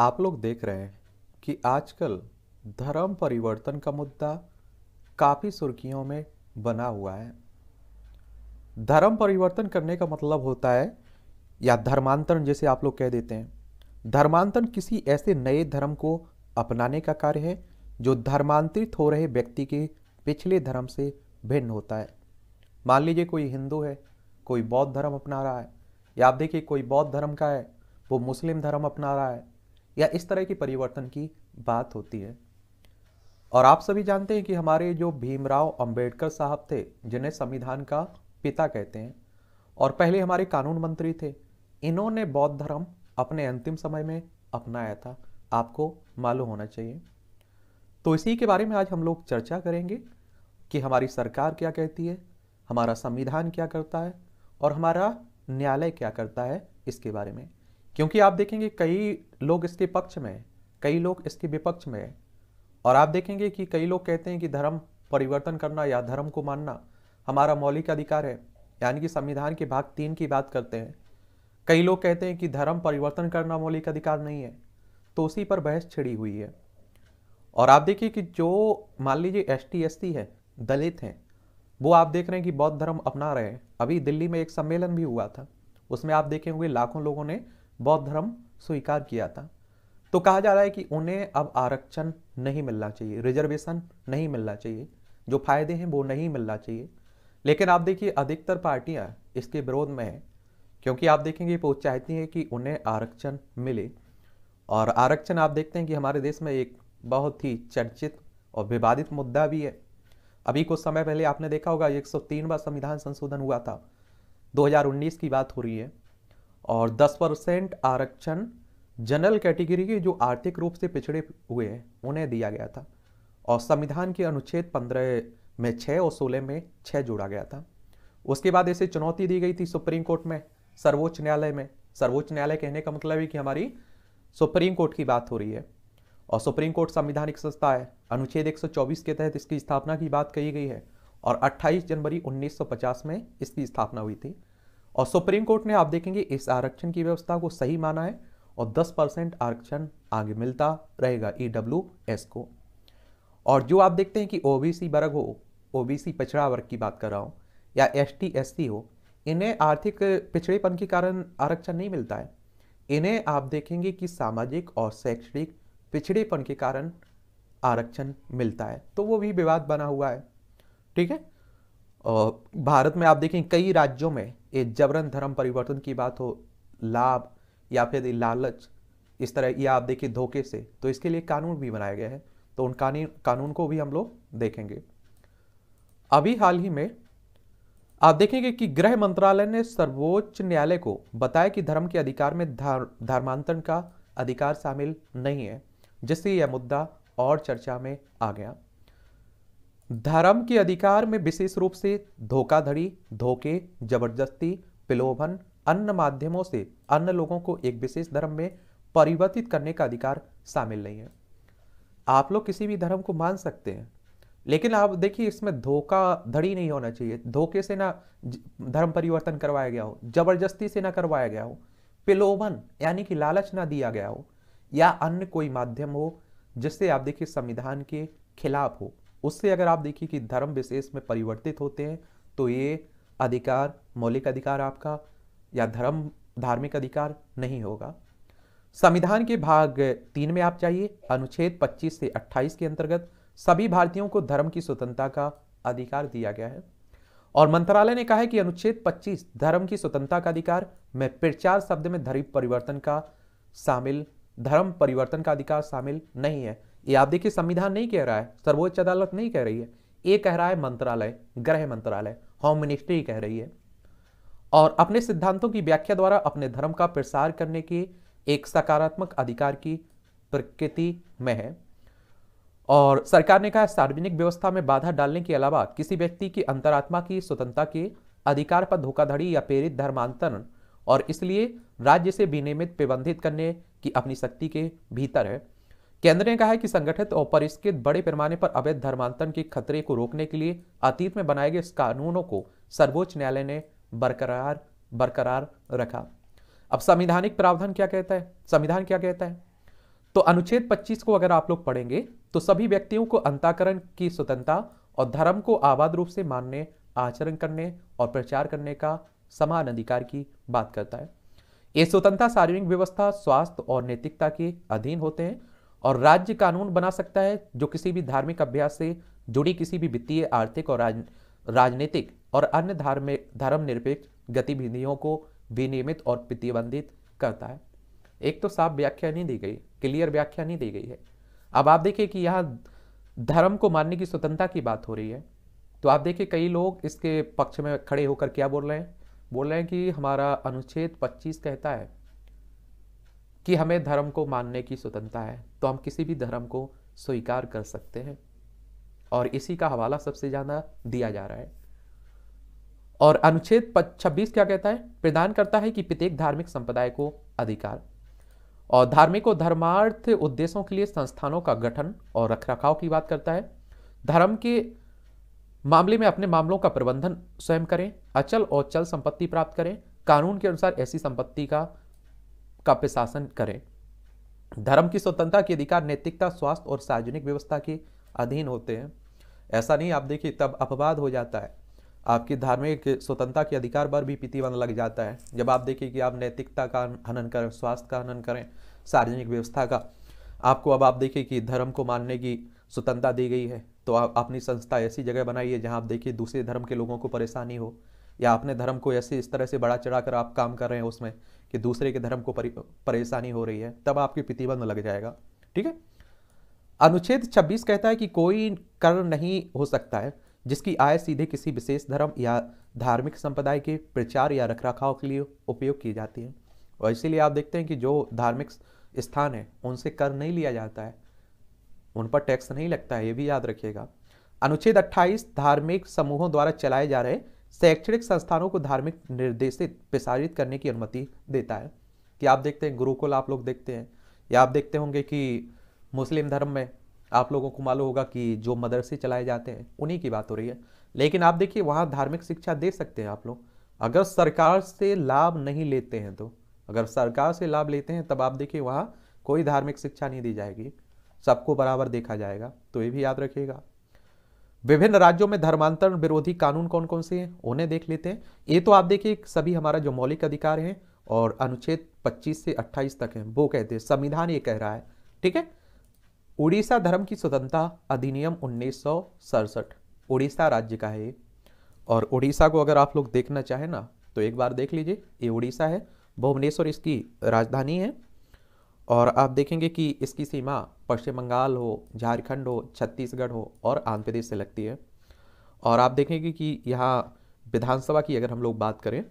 आप लोग देख रहे हैं कि आजकल धर्म परिवर्तन का मुद्दा काफ़ी सुर्खियों में बना हुआ है धर्म परिवर्तन करने का मतलब होता है या धर्मांतरण जैसे आप लोग कह देते हैं धर्मांतरण किसी ऐसे नए धर्म को अपनाने का कार्य है जो धर्मांतरित हो रहे व्यक्ति के पिछले धर्म से भिन्न होता है मान लीजिए कोई हिंदू है कोई बौद्ध धर्म अपना रहा है या आप देखिए कोई बौद्ध धर्म का है वो मुस्लिम धर्म अपना रहा है या इस तरह की परिवर्तन की बात होती है और आप सभी जानते हैं कि हमारे जो भीमराव अंबेडकर साहब थे जिन्हें संविधान का पिता कहते हैं और पहले हमारे कानून मंत्री थे इन्होंने बौद्ध धर्म अपने अंतिम समय में अपनाया था आपको मालूम होना चाहिए तो इसी के बारे में आज हम लोग चर्चा करेंगे कि हमारी सरकार क्या कहती है हमारा संविधान क्या करता है और हमारा न्यायालय क्या करता है इसके बारे में क्योंकि आप देखेंगे कई लोग इसके पक्ष में कई लोग इसके विपक्ष में है और आप देखेंगे कि कई लोग कहते हैं कि धर्म परिवर्तन करना या धर्म को मानना हमारा मौलिक अधिकार है यानी कि संविधान के भाग तीन की बात करते हैं कई लोग कहते हैं कि धर्म परिवर्तन करना मौलिक अधिकार नहीं है तो उसी पर बहस छिड़ी हुई है और आप देखिए कि जो मान लीजिए एस टी एस सी है दलित हैं वो आप देख रहे हैं कि बौद्ध धर्म अपना रहे हैं अभी दिल्ली में एक सम्मेलन भी हुआ था उसमें आप देखे हुए लाखों लोगों ने बौद्ध धर्म स्वीकार किया था तो कहा जा रहा है कि उन्हें अब आरक्षण नहीं मिलना चाहिए रिजर्वेशन नहीं मिलना चाहिए जो फायदे हैं वो नहीं मिलना चाहिए लेकिन आप देखिए अधिकतर पार्टियां इसके विरोध में हैं क्योंकि आप देखेंगे वो चाहती हैं कि उन्हें आरक्षण मिले और आरक्षण आप देखते हैं कि हमारे देश में एक बहुत ही चर्चित और विवादित मुद्दा भी है अभी कुछ समय पहले आपने देखा होगा 103वां संविधान संशोधन हुआ था दो की बात हो रही है और 10 परसेंट आरक्षण जनरल कैटेगरी के जो आर्थिक रूप से पिछड़े हुए हैं उन्हें दिया गया था और संविधान के अनुच्छेद 15 में 6 और 16 में 6 जोड़ा गया था उसके बाद इसे चुनौती दी गई थी सुप्रीम कोर्ट में सर्वोच्च न्यायालय में सर्वोच्च न्यायालय कहने का मतलब है कि हमारी सुप्रीम कोर्ट की बात हो रही है और सुप्रीम कोर्ट संविधानिक संस्था है अनुच्छेद 124 के तहत इसकी स्थापना की बात कही गई है और 28 जनवरी 1950 में इसकी स्थापना हुई थी और सुप्रीम कोर्ट ने आप देखेंगे इस आरक्षण की व्यवस्था को सही माना है और 10 परसेंट आरक्षण आगे मिलता रहेगा ई e एस को और जो आप देखते हैं कि ओबीसी वर्ग हो ओबीसी पिछड़ा वर्ग की बात कर रहा हूँ या एस टी हो इन्हें आर्थिक पिछड़ेपन के कारण आरक्षण नहीं मिलता है इन्हें आप देखेंगे कि सामाजिक और शैक्षणिक पिछड़ेपन के कारण आरक्षण मिलता है तो वो भी विवाद बना हुआ है ठीक है और भारत में आप देखें कई राज्यों में ये जबरन धर्म परिवर्तन की बात हो लाभ या फिर लालच इस तरह या आप देखिए धोखे से तो इसके लिए कानून भी बनाया गया है तो उन कानून को भी हम लोग देखेंगे अभी हाल ही में आप देखेंगे कि गृह मंत्रालय ने सर्वोच्च न्यायालय को बताया कि धर्म के अधिकार में धर्मांतरण का अधिकार शामिल नहीं है जिससे यह मुद्दा और चर्चा में आ गया धर्म के अधिकार में विशेष रूप से धोखाधड़ी धोखे जबरदस्ती प्रलोभन अन्य माध्यमों से अन्य लोगों को एक विशेष धर्म में परिवर्तित करने का अधिकार शामिल नहीं है आप लोग किसी भी धर्म को मान सकते हैं लेकिन आप देखिए इसमें धोखाधड़ी नहीं होना चाहिए धोखे से ना धर्म परिवर्तन करवाया गया हो जबरदस्ती से ना करवाया गया हो पिलोभन यानी कि लालच ना दिया गया हो या अन्य कोई माध्यम हो जिससे आप देखिए संविधान के खिलाफ हो उससे अगर आप देखिए कि धर्म विशेष में परिवर्तित होते हैं तो ये अधिकार मौलिक अधिकार आपका या धर्म धार्मिक अधिकार नहीं होगा संविधान के भाग तीन में आप चाहिए अनुच्छेद 25 से 28 के अंतर्गत सभी भारतीयों को धर्म की स्वतंत्रता का अधिकार दिया गया है और मंत्रालय ने कहा है कि अनुच्छेद 25 धर्म की स्वतंत्रता का अधिकार में प्रचार शब्द में धर्म परिवर्तन का शामिल धर्म परिवर्तन का अधिकार शामिल नहीं है ये आप देखिए संविधान नहीं कह रहा है सर्वोच्च अदालत नहीं कह रही है ये कह रहा है मंत्रालय गृह मंत्रालय होम मिनिस्ट्री कह रही है और अपने सिद्धांतों की व्याख्या द्वारा अपने धर्म का प्रसार करने की एक सकारात्मक अधिकार की प्रकृति में है और सरकार ने कहा सार्वजनिक व्यवस्था में बाधा डालने के अलावा किसी व्यक्ति की अंतरात्मा की स्वतंत्रता के अधिकार पर धोखाधड़ी या प्रेरित धर्मांतरण और इसलिए राज्य से विनियमित प्रबंधित करने की अपनी शक्ति के भीतर है केंद्र ने कहा है कि संगठित और परिष्कृत बड़े पैमाने पर अवैध धर्मांतरण के खतरे को रोकने के लिए अतीत में बनाए गए कानूनों को सर्वोच्च न्यायालय ने बरकरार बरकरार रखा अब संविधानिक प्रावधान क्या कहता है संविधान क्या कहता है तो अनुच्छेद 25 को अगर आप लोग पढ़ेंगे तो सभी व्यक्तियों को अंताकरण की स्वतंत्रता और धर्म को आबाद रूप से मानने आचरण करने और प्रचार करने का समान अधिकार की बात करता है ये स्वतंत्रता सार्वजनिक व्यवस्था स्वास्थ्य और नैतिकता के अधीन होते हैं और राज्य कानून बना सकता है जो किसी भी धार्मिक अभ्यास से जुड़ी किसी भी वित्तीय आर्थिक और राजनीतिक और अन्य धार्मिक धर्मनिरपेक्ष गतिविधियों को विनियमित और प्रतिबंधित करता है एक तो साफ व्याख्या नहीं दी गई क्लियर व्याख्या नहीं दी गई है अब आप देखिए कि यहाँ धर्म को मानने की स्वतंत्रता की बात हो रही है तो आप देखिए कई लोग इसके पक्ष में खड़े होकर क्या बोल रहे हैं बोल रहे हैं कि हमारा अनुच्छेद 25 कहता है कि हमें धर्म को मानने की स्वतंत्रता है तो हम किसी भी धर्म को स्वीकार कर सकते हैं और इसी का हवाला सबसे ज़्यादा दिया जा रहा है और अनुच्छेद छब्बीस क्या कहता है प्रदान करता है कि प्रत्येक धार्मिक संप्रदाय को अधिकार और धार्मिक और धर्मार्थ उद्देश्यों के लिए संस्थानों का गठन और रखरखाव की बात करता है धर्म के मामले में अपने मामलों का प्रबंधन स्वयं करें अचल और चल संपत्ति प्राप्त करें कानून के अनुसार ऐसी संपत्ति का का प्रशासन करें धर्म की स्वतंत्रता के अधिकार नैतिकता स्वास्थ्य और सार्वजनिक व्यवस्था के अधीन होते हैं ऐसा नहीं आप देखिए तब अपवाद हो जाता है आपकी धार्मिक स्वतंत्रता के अधिकार पर भी प्रतिबंध लग जाता है जब आप देखिए कि आप नैतिकता का हनन करें स्वास्थ्य का हनन करें सार्वजनिक व्यवस्था का आपको अब आप देखिए कि धर्म को मानने की स्वतंत्रता दी गई है तो आप अपनी संस्था ऐसी जगह बनाइए जहाँ आप देखिए दूसरे धर्म के लोगों को परेशानी हो या अपने धर्म को ऐसे इस तरह से बड़ा चढ़ा कर आप काम कर रहे हैं उसमें कि दूसरे के धर्म को परेशानी हो रही है तब आपकी प्रतिबंध लग जाएगा ठीक है अनुच्छेद 26 कहता है कि कोई कर नहीं हो सकता है जिसकी आय सीधे किसी विशेष धर्म या धार्मिक संप्रदाय के प्रचार या रखरखाव के लिए उपयोग की जाती है और इसीलिए आप देखते हैं कि जो धार्मिक स्थान है उनसे कर नहीं लिया जाता है उन पर टैक्स नहीं लगता है ये भी याद रखिएगा अनुच्छेद 28 धार्मिक समूहों द्वारा चलाए जा रहे शैक्षणिक संस्थानों को धार्मिक निर्देशित प्रसारित करने की अनुमति देता है कि आप देखते हैं गुरुकुल आप लोग देखते हैं या आप देखते होंगे कि मुस्लिम धर्म में आप लोगों को मालूम होगा कि जो मदरसे चलाए जाते हैं उन्हीं की बात हो रही है लेकिन आप देखिए वहाँ धार्मिक शिक्षा दे सकते हैं आप लोग अगर सरकार से लाभ नहीं लेते हैं तो अगर सरकार से लाभ लेते हैं तब आप देखिए वहाँ कोई धार्मिक शिक्षा नहीं दी जाएगी सबको बराबर देखा जाएगा तो ये भी याद रखिएगा विभिन्न राज्यों में धर्मांतरण विरोधी कानून कौन कौन से हैं उन्हें देख लेते हैं ये तो आप देखिए सभी हमारा जो मौलिक अधिकार है और अनुच्छेद 25 से 28 तक है वो कहते हैं संविधान ये कह रहा है ठीक है उड़ीसा धर्म की स्वतंत्रता अधिनियम उन्नीस उड़ीसा राज्य का है और उड़ीसा को अगर आप लोग देखना चाहें ना तो एक बार देख लीजिए ये उड़ीसा है भुवनेश्वर इसकी राजधानी है और आप देखेंगे कि इसकी सीमा पश्चिम बंगाल हो झारखंड हो छत्तीसगढ़ हो और आंध्र प्रदेश से लगती है और आप देखेंगे कि यहाँ विधानसभा की अगर हम लोग बात करें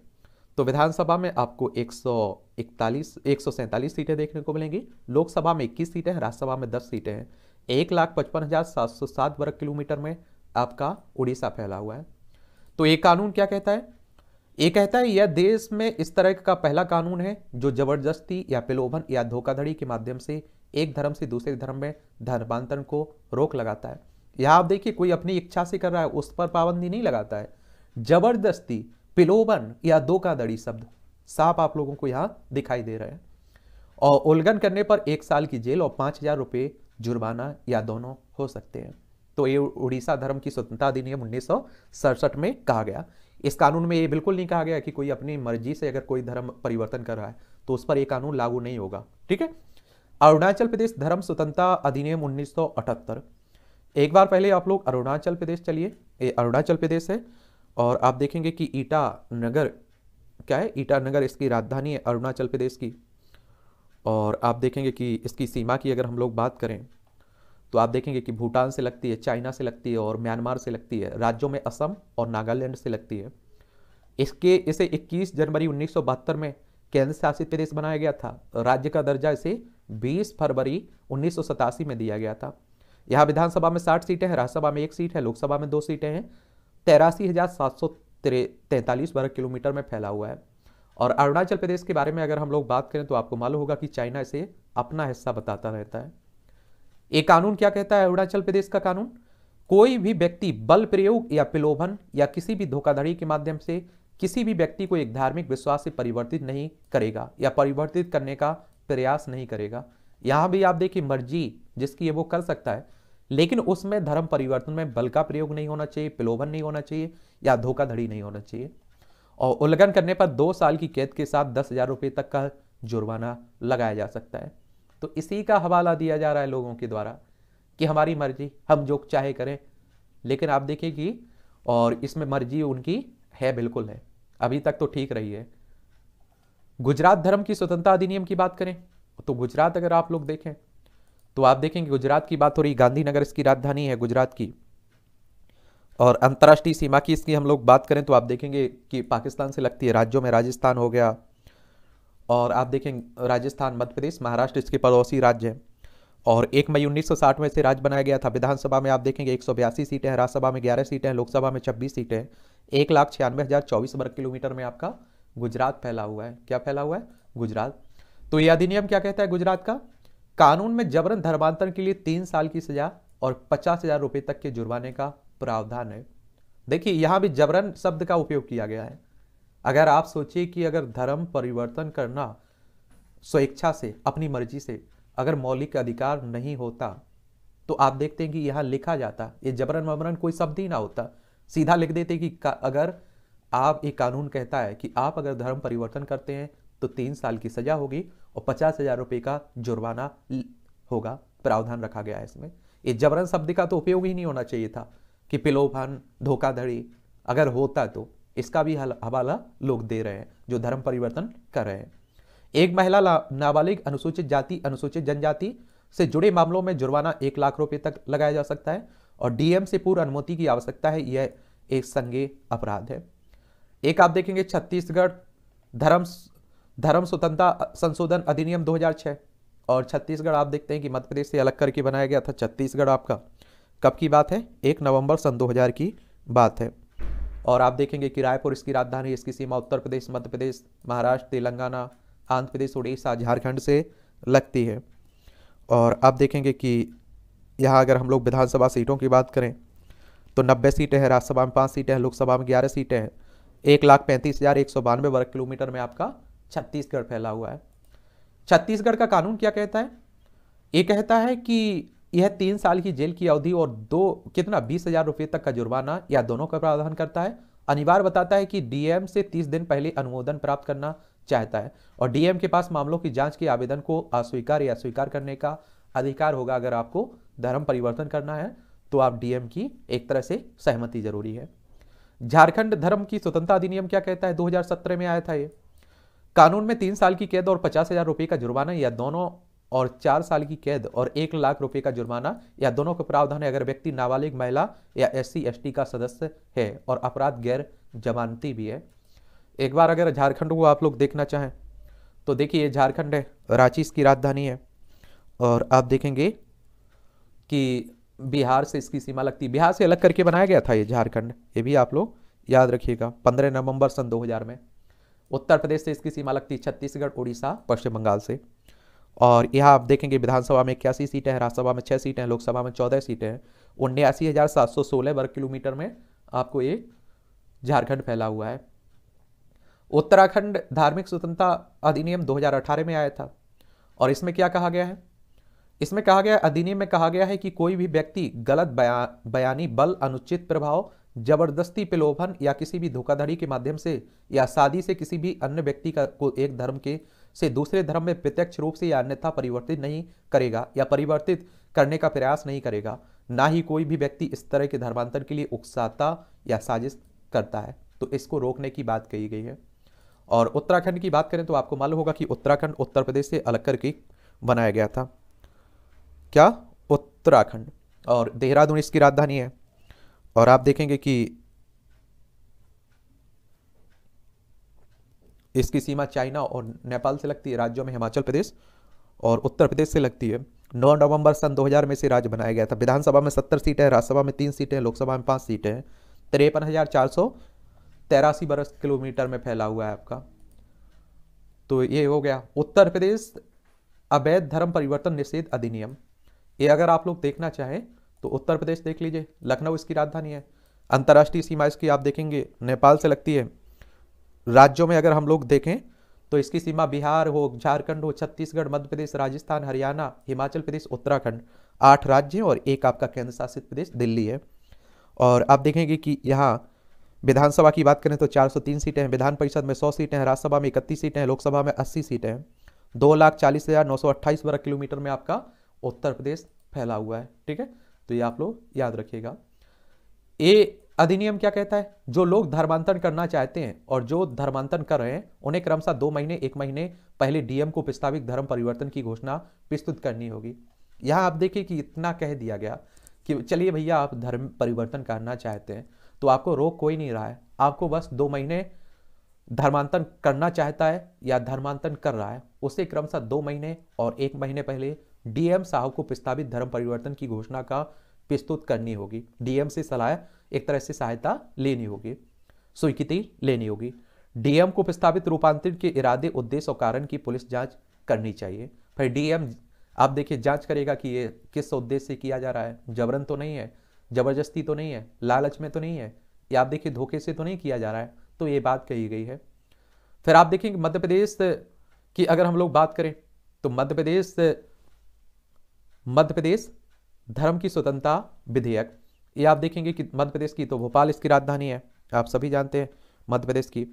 तो विधानसभा में आपको 141 147 सीटें देखने को मिलेंगी लोकसभा में 21 सीटें हैं राज्यसभा में 10 सीटें हैं एक लाख पचपन हज़ार सात सौ सात वर्ग किलोमीटर में आपका उड़ीसा फैला हुआ है तो ये कानून क्या कहता है ये कहता है यह देश में इस तरह का पहला कानून है जो जबरदस्ती या प्रलोभन या धोखाधड़ी के माध्यम से एक धर्म से दूसरे धर्म में धर्मांतरण को रोक लगाता है यह आप देखिए कोई अपनी इच्छा से कर रहा है उस पर पाबंदी नहीं लगाता है जबरदस्ती पिलोबन या दो का दड़ी शब्द साफ आप लोगों को यहाँ दिखाई दे रहे हैं और उल्लंघन करने पर एक साल की जेल और पाँच हजार रुपये जुर्माना या दोनों हो सकते हैं तो ये उड़ीसा धर्म की स्वतंत्रता अधिनियम उन्नीस में कहा गया इस कानून में ये बिल्कुल नहीं कहा गया कि कोई अपनी मर्जी से अगर कोई धर्म परिवर्तन कर रहा है तो उस पर ये कानून लागू नहीं होगा ठीक है अरुणाचल प्रदेश धर्म स्वतंत्रता अधिनियम 1978 एक बार पहले आप लोग अरुणाचल प्रदेश चलिए ये अरुणाचल प्रदेश है और आप देखेंगे कि ईटानगर क्या है ईटानगर इसकी राजधानी है अरुणाचल प्रदेश की और आप देखेंगे कि इसकी सीमा की अगर हम लोग बात करें तो आप देखेंगे कि भूटान से लगती है चाइना से लगती है और म्यांमार से लगती है राज्यों में असम और नागालैंड से लगती है इसके इसे 21 जनवरी 1972 में केंद्र शासित प्रदेश बनाया गया था राज्य का दर्जा इसे 20 फरवरी उन्नीस में दिया गया था यहाँ विधानसभा में 60 सीटें हैं राज्यसभा में एक सीट है लोकसभा में दो सीटें हैं तेरासी हज़ार सात सौ तैंतालीस वर्ग किलोमीटर में फैला हुआ है और अरुणाचल प्रदेश के बारे में अगर हम लोग बात करें तो आपको मालूम होगा कि चाइना इसे अपना हिस्सा बताता रहता है एक कानून क्या कहता है अरुणाचल प्रदेश का कानून कोई भी व्यक्ति बल प्रयोग या प्रलोभन या किसी भी धोखाधड़ी के माध्यम से किसी भी व्यक्ति को एक धार्मिक विश्वास से परिवर्तित नहीं करेगा या परिवर्तित करने का प्रयास नहीं करेगा यहां भी आप देखिए मर्जी जिसकी ये वो कर सकता है लेकिन उसमें धर्म परिवर्तन में बल का प्रयोग नहीं होना चाहिए प्रलोभन नहीं होना चाहिए या धोखाधड़ी नहीं होना चाहिए और उल्लंघन करने पर दो साल की कैद के साथ दस हजार रुपये तक का जुर्माना लगाया जा सकता है तो इसी का हवाला दिया जा रहा है लोगों के द्वारा कि हमारी मर्जी हम जो चाहे करें लेकिन आप देखिए कि और इसमें मर्जी उनकी है बिल्कुल है अभी तक तो ठीक रही है गुजरात धर्म की स्वतंत्रता अधिनियम की बात करें तो गुजरात अगर आप लोग देखें तो आप देखेंगे गुजरात की बात हो रही गांधीनगर इसकी राजधानी है गुजरात की और अंतर्राष्ट्रीय सीमा की इसकी हम लोग बात करें तो आप देखेंगे कि पाकिस्तान से लगती है राज्यों में राजस्थान हो गया और आप देखें राजस्थान मध्य प्रदेश महाराष्ट्र इसके पड़ोसी राज्य हैं और एक मई 1960 में इसे राज्य बनाया गया था विधानसभा में आप देखेंगे एक सीटें हैं राज्यसभा में ग्यारह सीटें हैं लोकसभा में छब्बीस सीटें हैं एक लाख छियानवे हज़ार चौबीस वर्ग किलोमीटर में आपका गुजरात फैला हुआ है क्या फैला हुआ है गुजरात तो यह अधिनियम क्या कहता है गुजरात का कानून में जबरन धर्मांतरण के लिए तीन साल की सजा और पचास हजार रुपए तक के जुर्माने का प्रावधान है देखिए यहां भी जबरन शब्द का उपयोग किया गया है अगर आप सोचिए कि अगर धर्म परिवर्तन करना स्वेच्छा से अपनी मर्जी से अगर मौलिक अधिकार नहीं होता तो आप देखते हैं कि यहां लिखा जाता ये जबरन वबरन कोई शब्द ही ना होता सीधा लिख देते कि अगर आप एक कानून कहता है कि आप अगर धर्म परिवर्तन करते हैं तो तीन साल की सजा होगी और पचास हजार रुपये का जुर्माना होगा प्रावधान रखा गया है इसमें ये जबरन शब्द का तो उपयोग ही नहीं होना चाहिए था कि पिलोभन धोखाधड़ी अगर होता तो इसका भी हवाला लोग दे रहे हैं जो धर्म परिवर्तन कर रहे हैं एक महिला नाबालिग अनुसूचित जाति अनुसूचित जनजाति से जुड़े मामलों में जुर्माना एक लाख रुपए तक लगाया जा सकता है और डीएम से पूर्व अनुमति की आवश्यकता है यह एक संज्ञेय अपराध है एक आप देखेंगे छत्तीसगढ़ धर्म धर्म स्वतंत्रता संशोधन अधिनियम 2006 और छत्तीसगढ़ आप देखते हैं कि मध्य प्रदेश से अलग करके बनाया गया था छत्तीसगढ़ आपका कब की बात है एक नवंबर सन 2000 की बात है और आप देखेंगे कि रायपुर इसकी राजधानी इसकी सीमा उत्तर प्रदेश मध्य प्रदेश महाराष्ट्र तेलंगाना आंध्र प्रदेश उड़ीसा झारखंड से लगती है और आप देखेंगे कि यहाँ अगर हम लोग विधानसभा सीटों की बात करें तो नब्बे सीटें हैं राज्यसभा में पाँच सीटें हैं लोकसभा में ग्यारह सीटें हैं एक लाख पैंतीस हज़ार एक सौ बानवे वर्ग किलोमीटर में आपका छत्तीसगढ़ फैला हुआ है छत्तीसगढ़ का कानून क्या कहता है ये कहता है कि यह तीन साल की जेल की अवधि और दो कितना बीस हज़ार रुपये तक का जुर्माना या दोनों का प्रावधान करता है अनिवार्य बताता है कि डीएम से तीस दिन पहले अनुमोदन प्राप्त करना चाहता है और डीएम के पास मामलों की जांच के आवेदन को अस्वीकार या स्वीकार करने का अधिकार होगा अगर आपको धर्म परिवर्तन करना है तो आप डीएम की एक तरह से सहमति जरूरी है झारखंड धर्म की स्वतंत्रता अधिनियम क्या कहता है 2017 में आया था ये कानून में तीन साल की कैद और पचास हजार रुपये का जुर्माना या दोनों और चार साल की कैद और एक लाख रुपए का जुर्माना या दोनों के प्रावधान है अगर व्यक्ति नाबालिग महिला या एस सी का सदस्य है और अपराध गैर जमानती भी है एक बार अगर झारखंड को आप लोग देखना चाहें तो देखिए ये झारखंड है रांची इसकी राजधानी है और आप देखेंगे कि बिहार से इसकी सीमा लगती बिहार से अलग करके बनाया गया था ये झारखंड ये भी आप लोग याद रखिएगा पंद्रह नवंबर सन 2000 में उत्तर प्रदेश से इसकी सीमा लगती छत्तीसगढ़ उड़ीसा पश्चिम बंगाल से और यहाँ आप देखेंगे विधानसभा में इक्यासी सीटें हैं राज्यसभा में छः सीटें हैं लोकसभा में चौदह सीटें हैं उन्यासी हज़ार सात सौ सोलह वर्ग किलोमीटर में आपको ये झारखंड फैला हुआ है उत्तराखंड धार्मिक स्वतंत्रता अधिनियम 2018 में आया था और इसमें क्या कहा गया है इसमें कहा गया अधिनियम में कहा गया है कि कोई भी व्यक्ति गलत बया, बयानी बल अनुचित प्रभाव जबरदस्ती प्रलोभन या किसी भी धोखाधड़ी के माध्यम से या शादी से किसी भी अन्य व्यक्ति का को एक धर्म के से दूसरे धर्म में प्रत्यक्ष रूप से या अन्यथा परिवर्तित नहीं करेगा या परिवर्तित करने का प्रयास नहीं करेगा ना ही कोई भी व्यक्ति इस तरह के धर्मांतर के लिए उकसाता या साजिश करता है तो इसको रोकने की बात कही गई है और उत्तराखंड की बात करें तो आपको मालूम होगा कि उत्तराखंड उत्तर प्रदेश से अलग करके बनाया गया था क्या उत्तराखंड और देहरादून इसकी राजधानी है और आप देखेंगे कि इसकी सीमा चाइना और नेपाल से लगती है राज्यों में हिमाचल प्रदेश और उत्तर प्रदेश से लगती है 9 नवंबर सन 2000 में से राज्य बनाया गया था विधानसभा में 70 सीटें हैं राज्यसभा में तीन सीटें हैं लोकसभा में पांच सीटें हैं तिरपन हज़ार चार सौ तेरासी बरस किलोमीटर में फैला हुआ है आपका तो ये हो गया उत्तर प्रदेश अवैध धर्म परिवर्तन निषेध अधिनियम ये अगर आप लोग देखना चाहें तो उत्तर प्रदेश देख लीजिए लखनऊ इसकी राजधानी है अंतर्राष्ट्रीय सीमा इसकी आप देखेंगे नेपाल से लगती है राज्यों में अगर हम लोग देखें तो इसकी सीमा बिहार हो झारखंड हो छत्तीसगढ़ मध्य प्रदेश राजस्थान हरियाणा हिमाचल प्रदेश उत्तराखंड आठ राज्य और एक आपका केंद्र शासित प्रदेश दिल्ली है और आप देखेंगे कि यहाँ विधानसभा की बात करें तो 403 सीटें हैं विधान परिषद में 100 सीटें हैं राज्यसभा में इकतीस सीटें हैं लोकसभा में 80 सीटें हैं दो लाख चालीस हज़ार नौ सौ अट्ठाईस वर्ग किलोमीटर में आपका उत्तर प्रदेश फैला हुआ है ठीक है तो ये आप लोग याद रखिएगा ए अधिनियम क्या कहता है जो लोग धर्मांतरण करना चाहते हैं और जो धर्मांतरण कर रहे हैं उन्हें क्रमशः दो महीने एक महीने पहले डीएम को प्रस्तावित धर्म परिवर्तन की घोषणा प्रस्तुत करनी होगी यहाँ आप देखिए कि इतना कह दिया गया कि चलिए भैया आप धर्म परिवर्तन करना चाहते हैं तो आपको रोक कोई नहीं रहा है आपको बस दो महीने धर्मांतरण करना चाहता है या धर्मांतरण कर रहा है उसे क्रमशः दो महीने और एक महीने पहले डीएम साहब को प्रस्तावित धर्म परिवर्तन की घोषणा का प्रस्तुत करनी होगी डीएम से सलाह एक तरह से सहायता लेनी होगी स्वीकृति लेनी होगी डीएम को प्रस्तावित रूपांतरण के इरादे उद्देश्य और कारण की पुलिस जांच करनी चाहिए फिर डीएम आप देखिए जांच करेगा कि ये किस उद्देश्य से किया जा रहा है जबरन तो नहीं है जबरदस्ती तो नहीं है लालच में तो नहीं है या आप देखिए धोखे से तो नहीं किया जा रहा है तो ये बात कही गई है फिर आप देखेंगे मध्य प्रदेश की अगर हम लोग बात करें तो मध्य प्रदेश मध्य प्रदेश धर्म की स्वतंत्रता विधेयक ये आप देखेंगे कि मध्य प्रदेश की तो भोपाल इसकी राजधानी है आप सभी जानते हैं मध्य प्रदेश की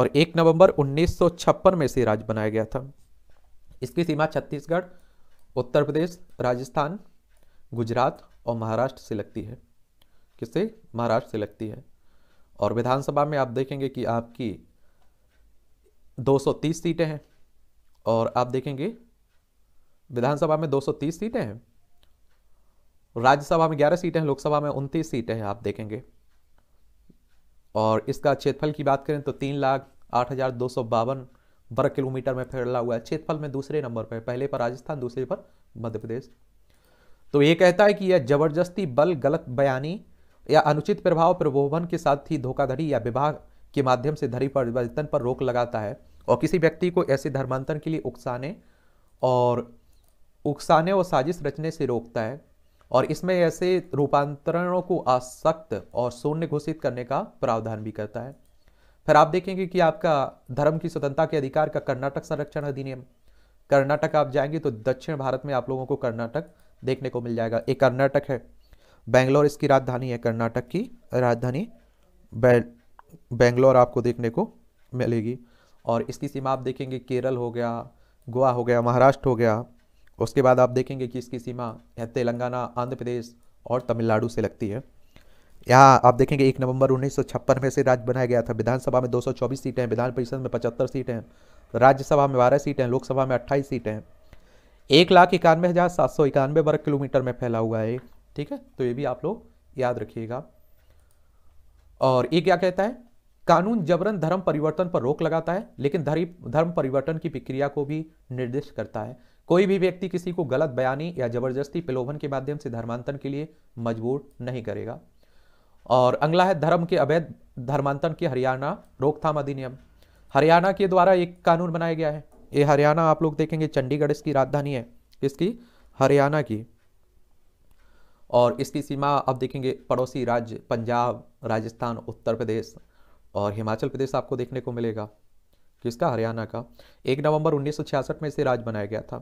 और 1 नवंबर 1956 में इसे राज्य बनाया गया था इसकी सीमा छत्तीसगढ़ उत्तर प्रदेश राजस्थान गुजरात और महाराष्ट्र से लगती है किससे महाराष्ट्र से लगती है और विधानसभा में आप देखेंगे कि आपकी 230 सीटें हैं और आप देखेंगे विधानसभा में 230 सीटें हैं राज्यसभा में 11 सीटें हैं लोकसभा में उनतीस सीटें हैं आप देखेंगे और इसका क्षेत्रफल की बात करें तो तीन लाख आठ हज़ार दो सौ बावन वर्ग किलोमीटर में फैला हुआ है क्षेत्रफल में दूसरे नंबर पर पहले पर राजस्थान दूसरे पर मध्य प्रदेश तो ये कहता है कि यह जबरदस्ती बल गलत बयानी या अनुचित प्रभाव प्रबोधन के साथ ही धोखाधड़ी या विभाग के माध्यम से धरी परिवर्तन पर रोक लगाता है और किसी व्यक्ति को ऐसे धर्मांतरण के लिए उकसाने और उकसाने और साजिश रचने से रोकता है और इसमें ऐसे रूपांतरणों को आसक्त और शून्य घोषित करने का प्रावधान भी करता है फिर आप देखेंगे कि आपका धर्म की स्वतंत्रता के अधिकार का कर्नाटक संरक्षण अधिनियम कर्नाटक आप जाएंगे तो दक्षिण भारत में आप लोगों को कर्नाटक देखने को मिल जाएगा एक कर्नाटक है बेंगलोर इसकी राजधानी है कर्नाटक की राजधानी बेंगलोर आपको देखने को मिलेगी और इसकी सीमा आप देखेंगे केरल हो गया गोवा हो गया महाराष्ट्र हो गया उसके बाद आप देखेंगे कि इसकी सीमा तेलंगाना आंध्र प्रदेश और तमिलनाडु से लगती है यहाँ आप देखेंगे एक नवंबर उन्नीस में से राज्य बनाया गया था विधानसभा में 224 सीटें हैं विधान परिषद में 75 सीटें हैं राज्यसभा में 12 सीटें हैं लोकसभा में 28 सीटें हैं एक लाख इक्यानवे हज़ार सात सौ इक्यानवे वर्ग किलोमीटर में फैला हुआ है ठीक है तो ये भी आप लोग याद रखिएगा और ये क्या कहता है कानून जबरन धर्म परिवर्तन पर रोक लगाता है लेकिन धर्म परिवर्तन की प्रक्रिया को भी निर्दिष्ट करता है कोई भी व्यक्ति किसी को गलत बयानी या जबरदस्ती प्रलोभन के माध्यम से धर्मांतरण के लिए मजबूर नहीं करेगा और अगला है धर्म के अवैध धर्मांतरण की हरियाणा रोकथाम अधिनियम हरियाणा के द्वारा एक कानून बनाया गया है ये हरियाणा आप लोग देखेंगे चंडीगढ़ इसकी राजधानी है इसकी हरियाणा की और इसकी सीमा आप देखेंगे पड़ोसी राज्य पंजाब राजस्थान उत्तर प्रदेश और हिमाचल प्रदेश आपको देखने को मिलेगा किसका हरियाणा का एक नवंबर 1966 में इसे राज्य बनाया गया था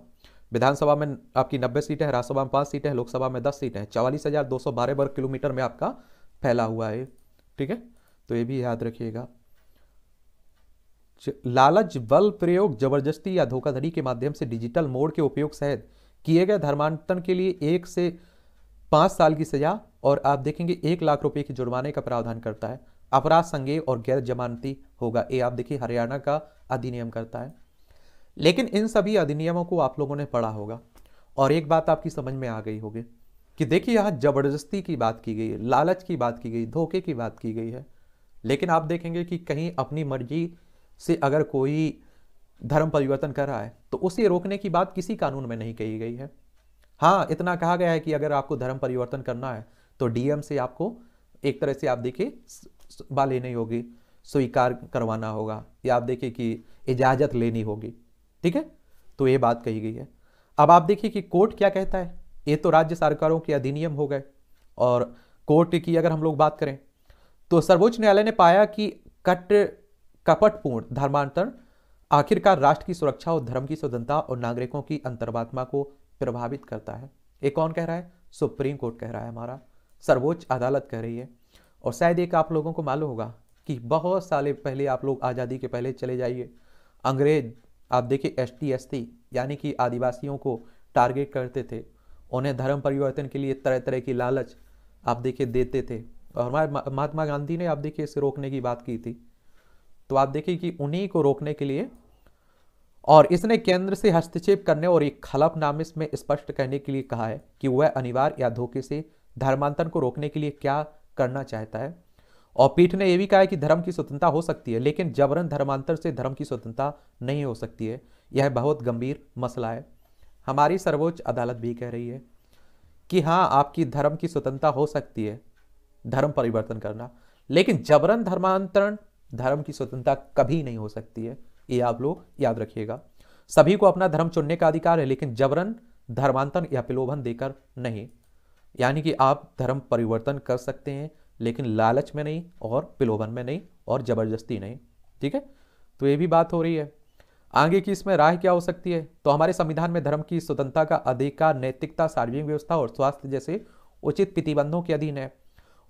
विधानसभा में आपकी नब्बे सीटें हैं राज्यसभा में पांच सीटें हैं लोकसभा में दस सीटें हैं चवालीस हज़ार दो सौ बारह वर्ग किलोमीटर में आपका फैला हुआ है ठीक है तो ये भी याद रखिएगा लालच बल प्रयोग जबरदस्ती या धोखाधड़ी के माध्यम से डिजिटल मोड के उपयोग सहित किए गए धर्मांतरण के लिए एक से पांच साल की सजा और आप देखेंगे एक लाख रुपए के जुर्माने का प्रावधान करता है अपराध संज्ञेय और गैर जमानती होगा ये आप देखिए हरियाणा का अधिनियम करता है लेकिन इन सभी अधिनियमों को आप लोगों ने पढ़ा होगा और एक बात आपकी समझ में आ गई होगी कि देखिए यहाँ जबरदस्ती की बात की गई है लालच की बात की गई धोखे की बात की गई है लेकिन आप देखेंगे कि कहीं अपनी मर्जी से अगर कोई धर्म परिवर्तन कर रहा है तो उसे रोकने की बात किसी कानून में नहीं कही गई है हाँ इतना कहा गया है कि अगर आपको धर्म परिवर्तन करना है तो डीएम से आपको एक तरह से आप देखिए बा लेनी होगी स्वीकार करवाना होगा या आप देखिए कि इजाज़त लेनी होगी ठीक है तो ये बात कही गई है अब आप देखिए कि कोर्ट क्या कहता है ये तो राज्य सरकारों के अधिनियम हो गए और कोर्ट की अगर हम लोग बात करें तो सर्वोच्च न्यायालय ने पाया कि कट कपटपूर्ण धर्मांतरण आखिरकार राष्ट्र की सुरक्षा और धर्म की स्वतंत्रता और नागरिकों की अंतर्वात्मा को प्रभावित करता है ये कौन कह रहा है सुप्रीम कोर्ट कह रहा है हमारा सर्वोच्च अदालत कह रही है और शायद एक आप लोगों को मालूम होगा कि बहुत साल पहले आप लोग आज़ादी के पहले चले जाइए अंग्रेज आप देखिए एस टी एस टी यानी कि आदिवासियों को टारगेट करते थे उन्हें धर्म परिवर्तन के लिए तरह तरह की लालच आप देखिए देते थे और हमारे महात्मा गांधी ने आप देखिए इसे रोकने की बात की थी तो आप देखिए कि उन्हीं को रोकने के लिए और इसने केंद्र से हस्तक्षेप करने और एक नाम में स्पष्ट करने के लिए कहा है कि वह अनिवार्य या धोखे से धर्मांतरण को रोकने के लिए क्या करना चाहता है और पीठ ने यह भी कहा है कि धर्म की स्वतंत्रता हो सकती है लेकिन जबरन धर्मांतर से धर्म की स्वतंत्रता नहीं हो सकती है यह बहुत गंभीर मसला है हमारी सर्वोच्च अदालत भी कह रही है कि हाँ आपकी धर्म की स्वतंत्रता हो सकती है धर्म परिवर्तन करना लेकिन जबरन धर्मांतरण धर्म की स्वतंत्रता कभी नहीं हो सकती है ये आप लोग याद रखिएगा सभी को अपना धर्म चुनने का अधिकार है लेकिन जबरन धर्मांतरण या प्रलोभन देकर नहीं यानी कि आप धर्म परिवर्तन कर सकते हैं लेकिन लालच में नहीं और प्रलोभन में नहीं और ज़बरदस्ती नहीं ठीक है तो ये भी बात हो रही है आगे की इसमें राय क्या हो सकती है तो हमारे संविधान में धर्म की स्वतंत्रता का अधिकार नैतिकता सार्वजनिक व्यवस्था और स्वास्थ्य जैसे उचित प्रतिबंधों के अधीन है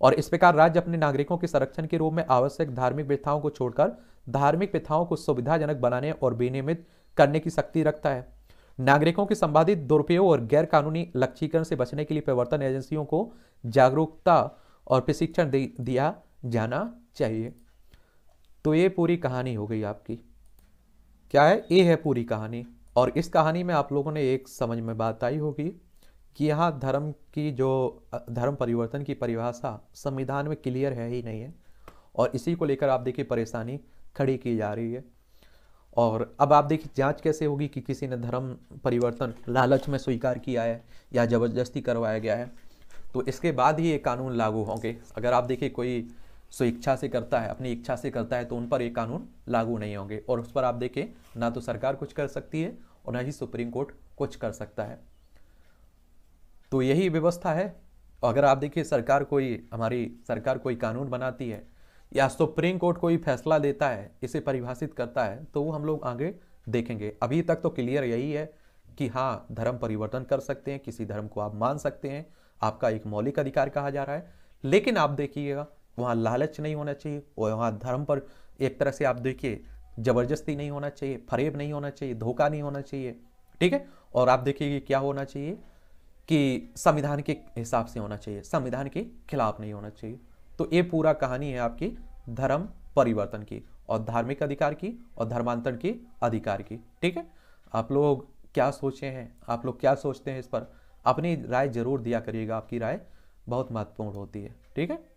और इस प्रकार राज्य अपने नागरिकों के संरक्षण के रूप में आवश्यक धार्मिक प्रथाओं को छोड़कर धार्मिक प्रथाओं को सुविधाजनक बनाने और विनियमित करने की शक्ति रखता है नागरिकों के संबंधित दुरुपयोग और गैर कानूनी लक्ष्यीकरण से बचने के लिए प्रवर्तन एजेंसियों को जागरूकता और प्रशिक्षण दिया जाना चाहिए तो ये पूरी कहानी हो गई आपकी क्या है ये है पूरी कहानी और इस कहानी में आप लोगों ने एक समझ में बात आई होगी कि यहाँ धर्म की जो धर्म परिवर्तन की परिभाषा संविधान में क्लियर है ही नहीं है और इसी को लेकर आप देखिए परेशानी खड़ी की जा रही है और अब आप देखिए जांच कैसे होगी कि किसी ने धर्म परिवर्तन लालच में स्वीकार किया है या ज़बरदस्ती करवाया गया है तो इसके बाद ही ये कानून लागू होंगे अगर आप देखिए कोई स्वेच्छा से करता है अपनी इच्छा से करता है तो उन पर ये कानून लागू नहीं होंगे और उस पर आप देखें ना तो सरकार कुछ कर सकती है और ना ही सुप्रीम कोर्ट कुछ कर सकता है तो यही व्यवस्था है अगर आप देखिए सरकार कोई हमारी सरकार कोई कानून बनाती है या सुप्रीम कोर्ट कोई फैसला देता है इसे परिभाषित करता है तो वो हम लोग आगे देखेंगे अभी तक तो क्लियर यही है कि हाँ धर्म परिवर्तन कर सकते हैं किसी धर्म को आप मान सकते हैं आपका एक मौलिक अधिकार कहा जा रहा है लेकिन आप देखिएगा वहाँ लालच नहीं होना चाहिए और वहाँ धर्म पर एक तरह से आप देखिए जबरदस्ती नहीं होना चाहिए फरेब नहीं होना चाहिए धोखा नहीं होना चाहिए ठीक है और आप देखिए क्या होना चाहिए कि संविधान के हिसाब से होना चाहिए संविधान के खिलाफ नहीं होना चाहिए तो ये पूरा कहानी है आपकी धर्म परिवर्तन की और धार्मिक अधिकार की और धर्मांतरण के अधिकार की ठीक है आप लोग क्या सोचे हैं आप लोग क्या सोचते हैं इस पर अपनी राय जरूर दिया करिएगा आपकी राय बहुत महत्वपूर्ण होती है ठीक है